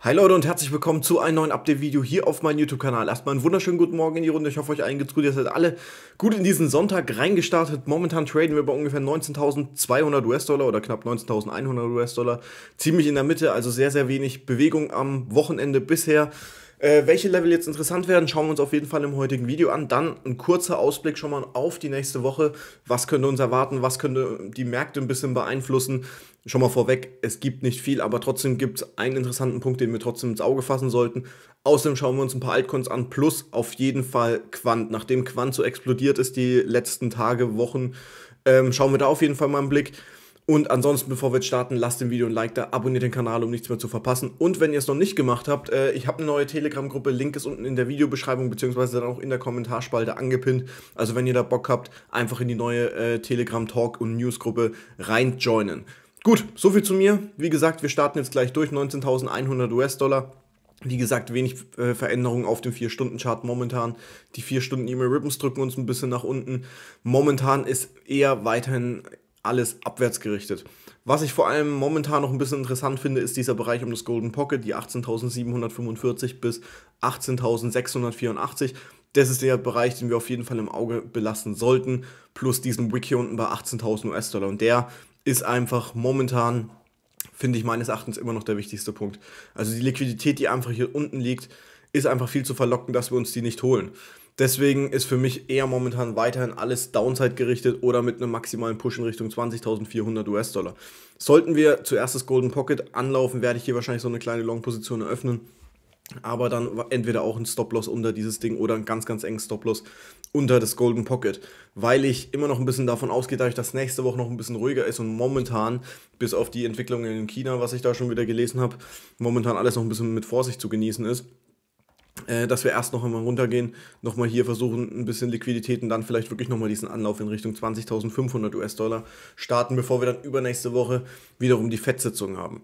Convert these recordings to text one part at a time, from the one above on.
Hi Leute und herzlich willkommen zu einem neuen Update-Video hier auf meinem YouTube-Kanal. Erstmal einen wunderschönen guten Morgen in die Runde. Ich hoffe, euch allen geht's gut. Ihr seid alle gut in diesen Sonntag reingestartet. Momentan traden wir bei ungefähr 19.200 US-Dollar oder knapp 19.100 US-Dollar. Ziemlich in der Mitte, also sehr, sehr wenig Bewegung am Wochenende bisher. Äh, welche Level jetzt interessant werden, schauen wir uns auf jeden Fall im heutigen Video an. Dann ein kurzer Ausblick schon mal auf die nächste Woche. Was könnte uns erwarten? Was könnte die Märkte ein bisschen beeinflussen? Schon mal vorweg, es gibt nicht viel, aber trotzdem gibt es einen interessanten Punkt, den wir trotzdem ins Auge fassen sollten. Außerdem schauen wir uns ein paar Altcoins an, plus auf jeden Fall Quant. Nachdem Quant so explodiert ist die letzten Tage, Wochen, ähm, schauen wir da auf jeden Fall mal einen Blick. Und ansonsten, bevor wir jetzt starten, lasst dem Video ein Like da, abonniert den Kanal, um nichts mehr zu verpassen. Und wenn ihr es noch nicht gemacht habt, äh, ich habe eine neue Telegram-Gruppe, Link ist unten in der Videobeschreibung, beziehungsweise dann auch in der Kommentarspalte angepinnt. Also wenn ihr da Bock habt, einfach in die neue äh, Telegram-Talk- und News-Gruppe reinjoinen. Gut, soviel zu mir. Wie gesagt, wir starten jetzt gleich durch, 19.100 US-Dollar. Wie gesagt, wenig äh, Veränderung auf dem 4-Stunden-Chart momentan. Die 4-Stunden-E-Mail-Ribbons drücken uns ein bisschen nach unten. Momentan ist eher weiterhin alles abwärts gerichtet. Was ich vor allem momentan noch ein bisschen interessant finde, ist dieser Bereich um das Golden Pocket, die 18.745 bis 18.684. Das ist der Bereich, den wir auf jeden Fall im Auge belassen sollten, plus diesen Wick hier unten bei 18.000 US-Dollar. Und der ist einfach momentan, finde ich meines Erachtens, immer noch der wichtigste Punkt. Also die Liquidität, die einfach hier unten liegt, ist einfach viel zu verlockend, dass wir uns die nicht holen. Deswegen ist für mich eher momentan weiterhin alles Downside gerichtet oder mit einem maximalen Push in Richtung 20.400 US-Dollar. Sollten wir zuerst das Golden Pocket anlaufen, werde ich hier wahrscheinlich so eine kleine Long-Position eröffnen. Aber dann entweder auch ein Stop-Loss unter dieses Ding oder einen ganz, ganz engen Stop-Loss unter das Golden Pocket. Weil ich immer noch ein bisschen davon ausgehe, dadurch, dass nächste Woche noch ein bisschen ruhiger ist und momentan, bis auf die Entwicklungen in China, was ich da schon wieder gelesen habe, momentan alles noch ein bisschen mit Vorsicht zu genießen ist. Äh, dass wir erst noch einmal runtergehen, nochmal hier versuchen, ein bisschen Liquidität und dann vielleicht wirklich nochmal diesen Anlauf in Richtung 20.500 US-Dollar starten, bevor wir dann übernächste Woche wiederum die FED-Sitzung haben.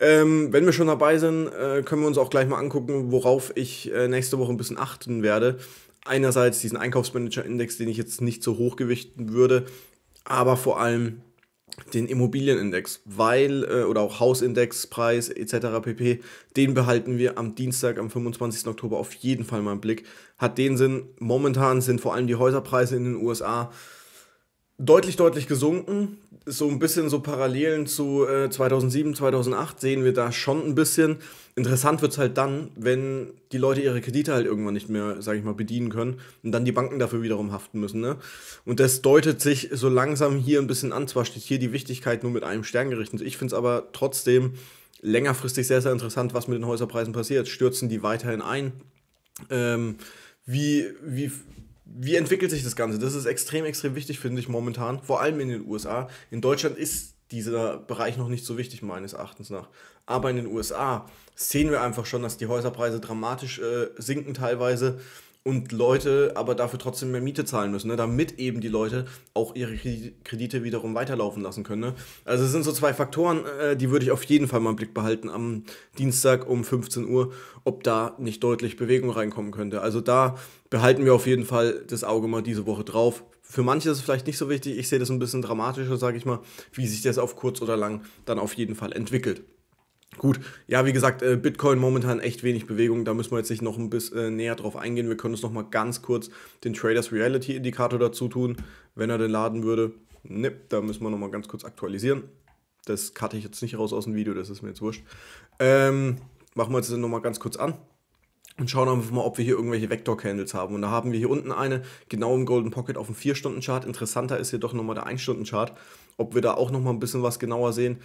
Ähm, wenn wir schon dabei sind, äh, können wir uns auch gleich mal angucken, worauf ich äh, nächste Woche ein bisschen achten werde. Einerseits diesen Einkaufsmanager-Index, den ich jetzt nicht so hoch gewichten würde, aber vor allem den Immobilienindex, weil äh, oder auch Hausindexpreis etc. pp. Den behalten wir am Dienstag, am 25. Oktober auf jeden Fall mal im Blick. Hat den Sinn, momentan sind vor allem die Häuserpreise in den USA deutlich, deutlich gesunken. So ein bisschen so Parallelen zu äh, 2007, 2008 sehen wir da schon ein bisschen. Interessant wird es halt dann, wenn die Leute ihre Kredite halt irgendwann nicht mehr, sage ich mal, bedienen können und dann die Banken dafür wiederum haften müssen. Ne? Und das deutet sich so langsam hier ein bisschen an. Zwar steht hier die Wichtigkeit nur mit einem Stern gerichtet. Ich finde es aber trotzdem längerfristig sehr, sehr interessant, was mit den Häuserpreisen passiert. Stürzen die weiterhin ein? Ähm, wie, wie wie entwickelt sich das Ganze? Das ist extrem, extrem wichtig, finde ich momentan, vor allem in den USA. In Deutschland ist dieser Bereich noch nicht so wichtig, meines Erachtens nach. Aber in den USA sehen wir einfach schon, dass die Häuserpreise dramatisch äh, sinken teilweise und Leute aber dafür trotzdem mehr Miete zahlen müssen, ne? damit eben die Leute auch ihre Kredite wiederum weiterlaufen lassen können. Ne? Also es sind so zwei Faktoren, äh, die würde ich auf jeden Fall mal im Blick behalten am Dienstag um 15 Uhr, ob da nicht deutlich Bewegung reinkommen könnte. Also da behalten wir auf jeden Fall das Auge mal diese Woche drauf. Für manche ist es vielleicht nicht so wichtig, ich sehe das ein bisschen dramatischer, sage ich mal, wie sich das auf kurz oder lang dann auf jeden Fall entwickelt. Gut, ja, wie gesagt, äh, Bitcoin momentan echt wenig Bewegung, da müssen wir jetzt nicht noch ein bisschen äh, näher drauf eingehen. Wir können uns noch mal ganz kurz den Traders Reality Indikator dazu tun, wenn er denn laden würde. Ne, da müssen wir noch mal ganz kurz aktualisieren. Das cutte ich jetzt nicht raus aus dem Video, das ist mir jetzt wurscht. Ähm, machen wir uns das noch mal ganz kurz an und schauen einfach mal, ob wir hier irgendwelche Vector candles haben. Und da haben wir hier unten eine, genau im Golden Pocket auf dem 4-Stunden-Chart. Interessanter ist hier doch noch mal der 1-Stunden-Chart, ob wir da auch noch mal ein bisschen was genauer sehen.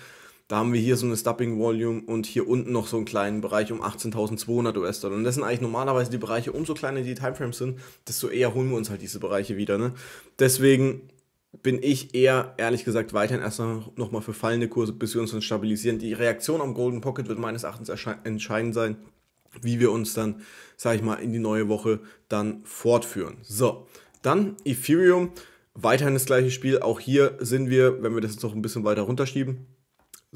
Da haben wir hier so eine Stopping Volume und hier unten noch so einen kleinen Bereich um 18.200 US-Dollar. Und das sind eigentlich normalerweise die Bereiche, umso kleiner die Timeframes sind, desto eher holen wir uns halt diese Bereiche wieder. Ne? Deswegen bin ich eher, ehrlich gesagt, weiterhin erstmal nochmal für fallende Kurse, bis wir uns dann stabilisieren. Die Reaktion am Golden Pocket wird meines Erachtens entscheidend sein, wie wir uns dann, sage ich mal, in die neue Woche dann fortführen. So, dann Ethereum, weiterhin das gleiche Spiel. Auch hier sind wir, wenn wir das jetzt noch ein bisschen weiter runterschieben,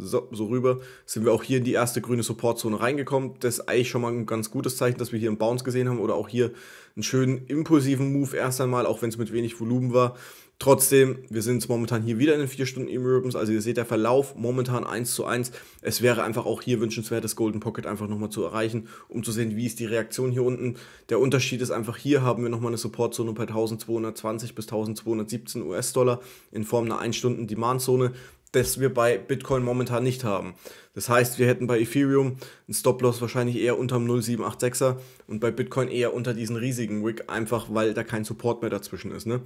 so, so rüber, sind wir auch hier in die erste grüne Supportzone reingekommen. Das ist eigentlich schon mal ein ganz gutes Zeichen, dass wir hier einen Bounce gesehen haben oder auch hier einen schönen impulsiven Move erst einmal, auch wenn es mit wenig Volumen war. Trotzdem, wir sind jetzt momentan hier wieder in den 4 Stunden e Emergence, also ihr seht der Verlauf momentan 1 zu 1. Es wäre einfach auch hier wünschenswert, das Golden Pocket einfach nochmal zu erreichen, um zu sehen, wie ist die Reaktion hier unten. Der Unterschied ist einfach, hier haben wir nochmal eine Supportzone bei 1220 bis 1217 US-Dollar in Form einer 1-Stunden-Demand-Zone das wir bei Bitcoin momentan nicht haben. Das heißt, wir hätten bei Ethereum einen Stop-Loss wahrscheinlich eher unterm 0,786er und bei Bitcoin eher unter diesen riesigen Wick, einfach weil da kein Support mehr dazwischen ist. Ne?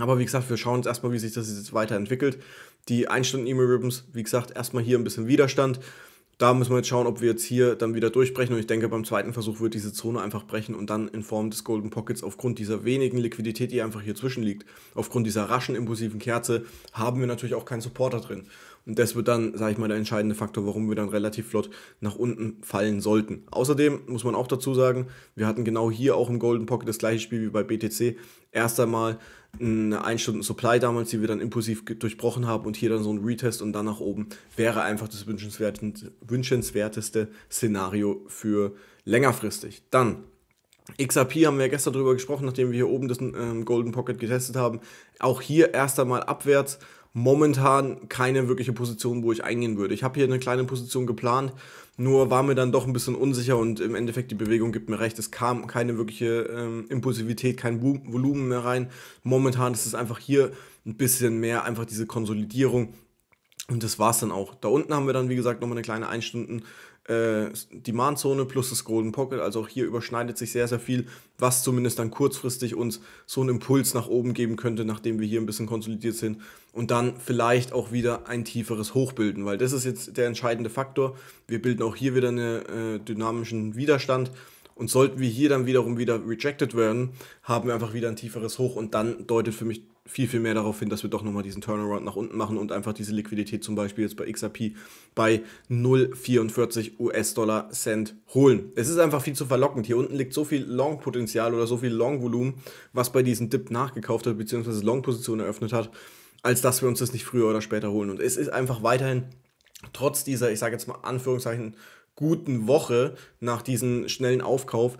Aber wie gesagt, wir schauen uns erstmal, wie sich das jetzt weiterentwickelt. Die 1-Stunden-E-Mail-Ribbons, wie gesagt, erstmal hier ein bisschen Widerstand da müssen wir jetzt schauen, ob wir jetzt hier dann wieder durchbrechen. Und ich denke, beim zweiten Versuch wird diese Zone einfach brechen und dann in Form des Golden Pockets aufgrund dieser wenigen Liquidität, die einfach hier zwischen liegt, aufgrund dieser raschen, impulsiven Kerze, haben wir natürlich auch keinen Supporter drin. Und das wird dann, sage ich mal, der entscheidende Faktor, warum wir dann relativ flott nach unten fallen sollten. Außerdem muss man auch dazu sagen, wir hatten genau hier auch im Golden Pocket das gleiche Spiel wie bei BTC. Erst einmal eine 1 Stunden Supply damals, die wir dann impulsiv durchbrochen haben und hier dann so ein Retest und dann nach oben wäre einfach das wünschenswerteste Szenario für längerfristig. Dann XRP haben wir gestern darüber gesprochen, nachdem wir hier oben das ähm, Golden Pocket getestet haben. Auch hier erst einmal abwärts. Momentan keine wirkliche Position, wo ich eingehen würde. Ich habe hier eine kleine Position geplant, nur war mir dann doch ein bisschen unsicher und im Endeffekt die Bewegung gibt mir recht. Es kam keine wirkliche ähm, Impulsivität, kein Volumen mehr rein. Momentan ist es einfach hier ein bisschen mehr einfach diese Konsolidierung und das war es dann auch. Da unten haben wir dann, wie gesagt, nochmal eine kleine 1 Stunden äh, Demand-Zone plus das Golden Pocket. Also auch hier überschneidet sich sehr, sehr viel, was zumindest dann kurzfristig uns so einen Impuls nach oben geben könnte, nachdem wir hier ein bisschen konsolidiert sind. Und dann vielleicht auch wieder ein tieferes Hoch bilden, weil das ist jetzt der entscheidende Faktor. Wir bilden auch hier wieder einen äh, dynamischen Widerstand. Und sollten wir hier dann wiederum wieder rejected werden, haben wir einfach wieder ein tieferes Hoch und dann deutet für mich viel, viel mehr darauf hin, dass wir doch nochmal diesen Turnaround nach unten machen und einfach diese Liquidität zum Beispiel jetzt bei XRP bei 0,44 US-Dollar Cent holen. Es ist einfach viel zu verlockend. Hier unten liegt so viel Long-Potenzial oder so viel Long-Volumen, was bei diesem Dip nachgekauft hat, beziehungsweise long position eröffnet hat, als dass wir uns das nicht früher oder später holen. Und es ist einfach weiterhin, trotz dieser, ich sage jetzt mal Anführungszeichen, guten Woche nach diesem schnellen Aufkauf,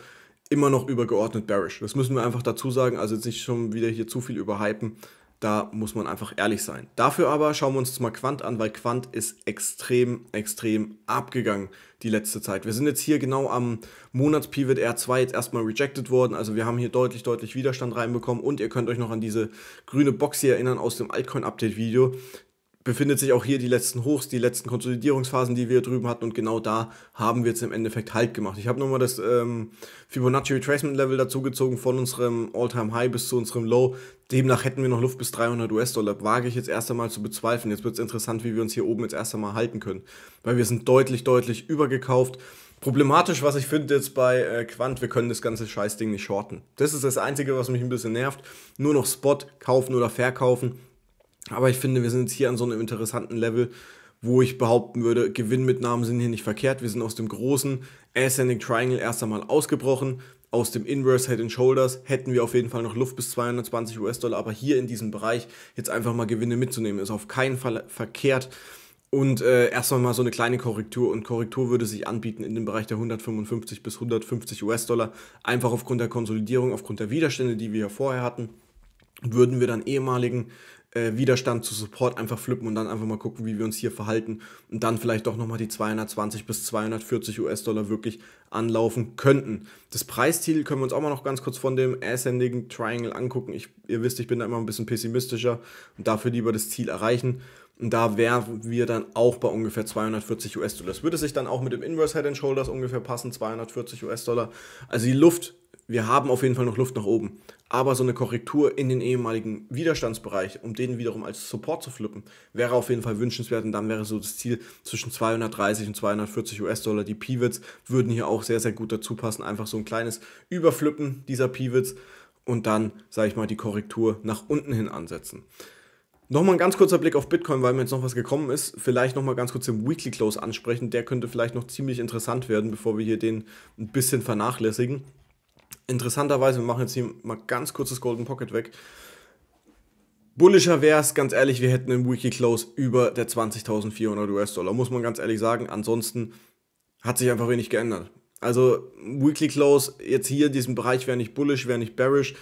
immer noch übergeordnet bearish. Das müssen wir einfach dazu sagen, also jetzt nicht schon wieder hier zu viel überhypen. Da muss man einfach ehrlich sein. Dafür aber schauen wir uns jetzt mal Quant an, weil Quant ist extrem, extrem abgegangen die letzte Zeit. Wir sind jetzt hier genau am Monatspivot R2 jetzt erstmal rejected worden. Also wir haben hier deutlich, deutlich Widerstand reinbekommen und ihr könnt euch noch an diese grüne Box hier erinnern aus dem Altcoin-Update-Video befindet sich auch hier die letzten Hochs, die letzten Konsolidierungsphasen, die wir drüben hatten und genau da haben wir jetzt im Endeffekt Halt gemacht. Ich habe nochmal das ähm, Fibonacci Retracement Level dazugezogen von unserem All-Time High bis zu unserem Low. Demnach hätten wir noch Luft bis 300 US-Dollar. Wage ich jetzt erst einmal zu bezweifeln. Jetzt wird es interessant, wie wir uns hier oben jetzt erst einmal halten können, weil wir sind deutlich, deutlich übergekauft. Problematisch, was ich finde jetzt bei äh, Quant, wir können das ganze Scheißding nicht shorten. Das ist das Einzige, was mich ein bisschen nervt. Nur noch Spot kaufen oder verkaufen aber ich finde, wir sind jetzt hier an so einem interessanten Level, wo ich behaupten würde, Gewinnmitnahmen sind hier nicht verkehrt. Wir sind aus dem großen Ascending Triangle erst einmal ausgebrochen. Aus dem Inverse Head and Shoulders hätten wir auf jeden Fall noch Luft bis 220 US-Dollar, aber hier in diesem Bereich jetzt einfach mal Gewinne mitzunehmen, ist auf keinen Fall verkehrt. Und äh, erstmal mal so eine kleine Korrektur. Und Korrektur würde sich anbieten in dem Bereich der 155 bis 150 US-Dollar. Einfach aufgrund der Konsolidierung, aufgrund der Widerstände, die wir ja vorher hatten, würden wir dann ehemaligen äh, Widerstand zu Support einfach flippen und dann einfach mal gucken, wie wir uns hier verhalten und dann vielleicht doch nochmal die 220 bis 240 US-Dollar wirklich anlaufen könnten. Das Preisziel können wir uns auch mal noch ganz kurz von dem Ascending Triangle angucken. Ich, ihr wisst, ich bin da immer ein bisschen pessimistischer und dafür lieber das Ziel erreichen. Und da wären wir dann auch bei ungefähr 240 US-Dollar. Das würde sich dann auch mit dem Inverse Head and Shoulders ungefähr passen, 240 US-Dollar. Also die Luft wir haben auf jeden Fall noch Luft nach oben. Aber so eine Korrektur in den ehemaligen Widerstandsbereich, um den wiederum als Support zu flippen, wäre auf jeden Fall wünschenswert. Und dann wäre so das Ziel zwischen 230 und 240 US-Dollar. Die Pivots würden hier auch sehr, sehr gut dazu passen. Einfach so ein kleines Überflippen dieser Pivots und dann, sage ich mal, die Korrektur nach unten hin ansetzen. Nochmal ein ganz kurzer Blick auf Bitcoin, weil mir jetzt noch was gekommen ist. Vielleicht nochmal ganz kurz den Weekly Close ansprechen. Der könnte vielleicht noch ziemlich interessant werden, bevor wir hier den ein bisschen vernachlässigen interessanterweise, wir machen jetzt hier mal ganz kurz das Golden Pocket weg. Bullischer wäre es, ganz ehrlich, wir hätten einen Weekly Close über der 20.400 US-Dollar, muss man ganz ehrlich sagen. Ansonsten hat sich einfach wenig geändert. Also Weekly Close jetzt hier in diesem Bereich wäre nicht bullish, wäre nicht bearish.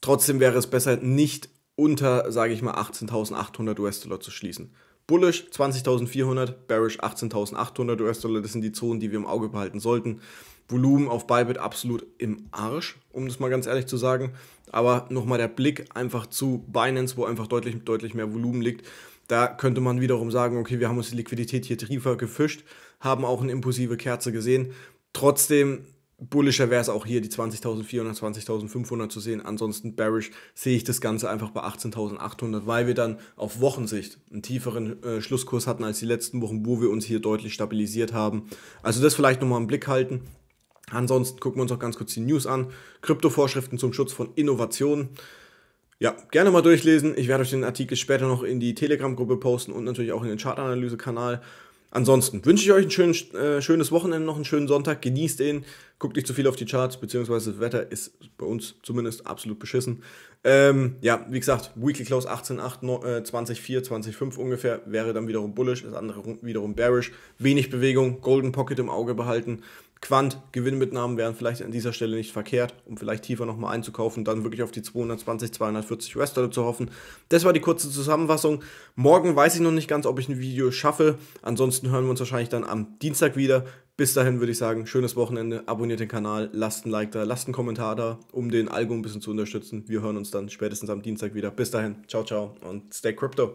Trotzdem wäre es besser, nicht unter, sage ich mal, 18.800 US-Dollar zu schließen. Bullish 20.400, Bearish 18.800 US-Dollar. Das sind die Zonen, die wir im Auge behalten sollten. Volumen auf Bybit absolut im Arsch, um das mal ganz ehrlich zu sagen. Aber nochmal der Blick einfach zu Binance, wo einfach deutlich, deutlich mehr Volumen liegt. Da könnte man wiederum sagen, okay, wir haben uns die Liquidität hier tiefer gefischt, haben auch eine impulsive Kerze gesehen. Trotzdem bullischer wäre es auch hier, die 20.400, 20.500 zu sehen. Ansonsten bearish sehe ich das Ganze einfach bei 18.800, weil wir dann auf Wochensicht einen tieferen äh, Schlusskurs hatten als die letzten Wochen, wo wir uns hier deutlich stabilisiert haben. Also das vielleicht nochmal im Blick halten. Ansonsten gucken wir uns auch ganz kurz die News an. Kryptovorschriften zum Schutz von Innovationen. Ja, gerne mal durchlesen. Ich werde euch den Artikel später noch in die Telegram-Gruppe posten und natürlich auch in den Chartanalyse-Kanal. Ansonsten wünsche ich euch ein schön, äh, schönes Wochenende, noch einen schönen Sonntag. Genießt ihn. Guckt nicht zu viel auf die Charts, beziehungsweise das Wetter ist bei uns zumindest absolut beschissen. Ähm, ja, wie gesagt, Weekly Close 18,8, äh, 20,4, 20,5 ungefähr wäre dann wiederum bullish, das andere wiederum bearish. Wenig Bewegung, Golden Pocket im Auge behalten. Quant-Gewinnmitnahmen wären vielleicht an dieser Stelle nicht verkehrt, um vielleicht tiefer nochmal einzukaufen, dann wirklich auf die 220, 240 US-Dollar zu hoffen. Das war die kurze Zusammenfassung. Morgen weiß ich noch nicht ganz, ob ich ein Video schaffe. Ansonsten hören wir uns wahrscheinlich dann am Dienstag wieder. Bis dahin würde ich sagen, schönes Wochenende, abonniert den Kanal, lasst ein Like da, lasst einen Kommentar da, um den Algo ein bisschen zu unterstützen. Wir hören uns dann spätestens am Dienstag wieder. Bis dahin, ciao, ciao und stay crypto.